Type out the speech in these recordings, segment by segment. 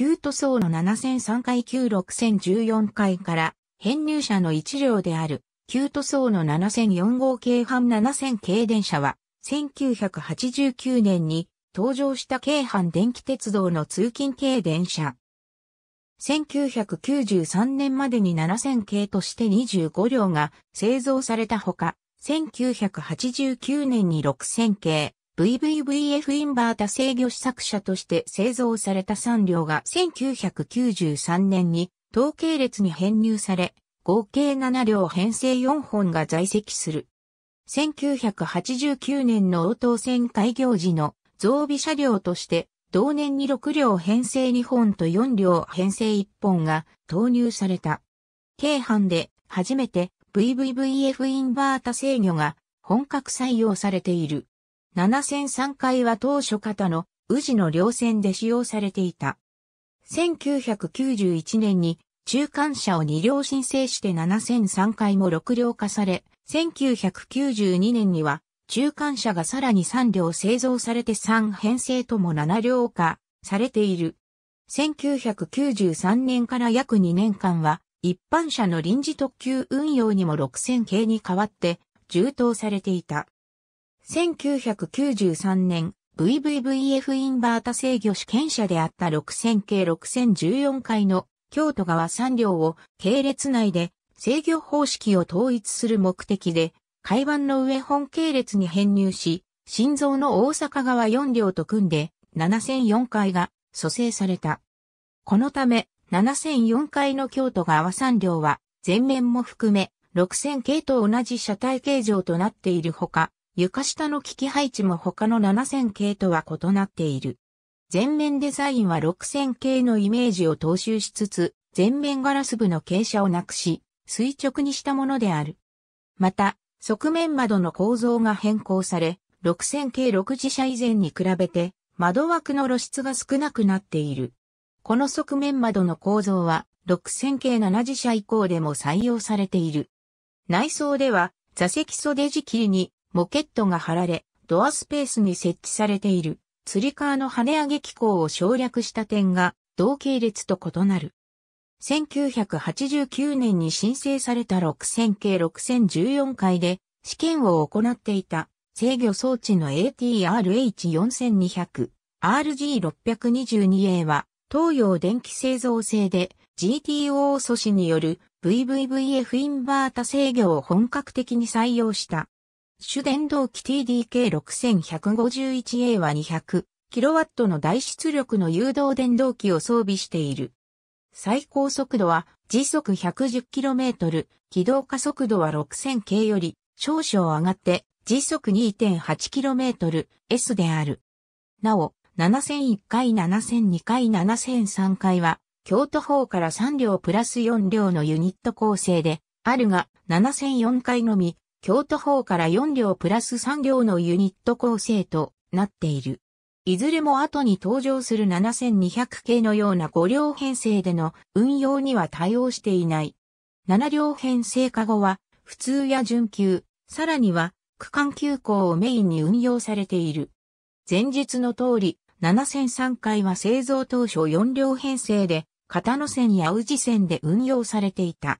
旧塗装の7003回旧6014回から、編入車の一両である、旧塗装の7004号京阪7000系電車は、1989年に登場した京阪電気鉄道の通勤系電車。1993年までに7000系として25両が製造されたほか、1989年に6000系、VVVF インバータ制御試作車として製造された3両が1993年に統計列に編入され、合計7両編成4本が在籍する。1989年の応答戦開業時の増備車両として、同年に6両編成2本と4両編成1本が投入された。京阪で初めて VVVF インバータ制御が本格採用されている。7 0 0 3回は当初型の宇治の両線で使用されていた。1991年に中間車を2両申請して7 0 0 3回も6両化され、1992年には中間車がさらに3両製造されて3編成とも7両化されている。1993年から約2年間は一般車の臨時特急運用にも6000系に代わって充当されていた。1993年、VVVF インバータ制御試験車であった6000系6014回の京都川3両を系列内で制御方式を統一する目的で、海湾の上本系列に編入し、心臓の大阪側4両と組んで7004回が蘇生された。このため、7004回の京都川3両は、前面も含め、6000系と同じ車体形状となっているほか、床下の機器配置も他の7000系とは異なっている。全面デザインは6000系のイメージを踏襲しつつ、全面ガラス部の傾斜をなくし、垂直にしたものである。また、側面窓の構造が変更され、6000系6自社以前に比べて、窓枠の露出が少なくなっている。この側面窓の構造は、6000系7自社以降でも採用されている。内装では、座席袖仕切りにモケットが貼られ、ドアスペースに設置されている、釣り革の跳ね上げ機構を省略した点が、同系列と異なる。1989年に申請された6000系6014回で、試験を行っていた、制御装置の ATRH4200、RG622A は、東洋電気製造製で GTO 素子による VVVF インバータ制御を本格的に採用した主電動機 TDK6151A は 200kW の大出力の誘導電動機を装備している。最高速度は時速 110km、起動加速度は 6000K より少々上がって時速 2.8km/s である。なお、7001回7002回7003回は京都方から3両プラス4両のユニット構成であるが、7004回のみ京都方から4両プラス3両のユニット構成となっている。いずれも後に登場する7200系のような5両編成での運用には対応していない。7両編成化後は、普通や準急、さらには、区間急行をメインに運用されている。前述の通り、7003回は製造当初4両編成で、片野線や宇治線で運用されていた。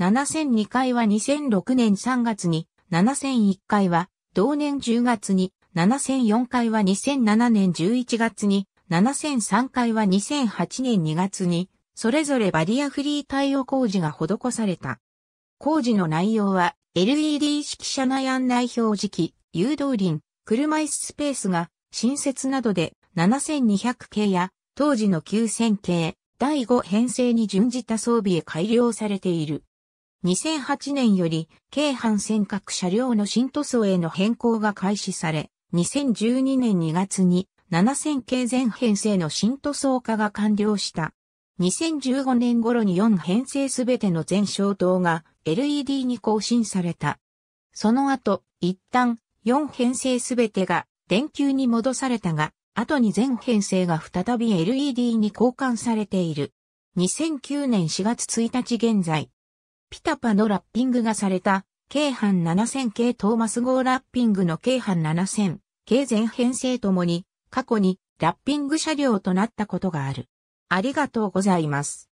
7002回は2006年3月に、7001回は同年10月に、7004回は2007年11月に、7003回は2008年2月に、それぞれバリアフリー対応工事が施された。工事の内容は、LED 式車内案内表示器、誘導輪、車椅子スペースが、新設などで7200系や、当時の9000系、第5編成に準じた装備へ改良されている。2008年より、京阪線各車両の新塗装への変更が開始され、2012年2月に7000系全編成の新塗装化が完了した。2015年頃に4編成すべての全消灯が LED に更新された。その後、一旦4編成すべてが電球に戻されたが、後に全編成が再び LED に交換されている。2009年4月1日現在、ピタパのラッピングがされた、京阪7000系トーマス号ラッピングの京阪7000系全編成ともに、過去にラッピング車両となったことがある。ありがとうございます。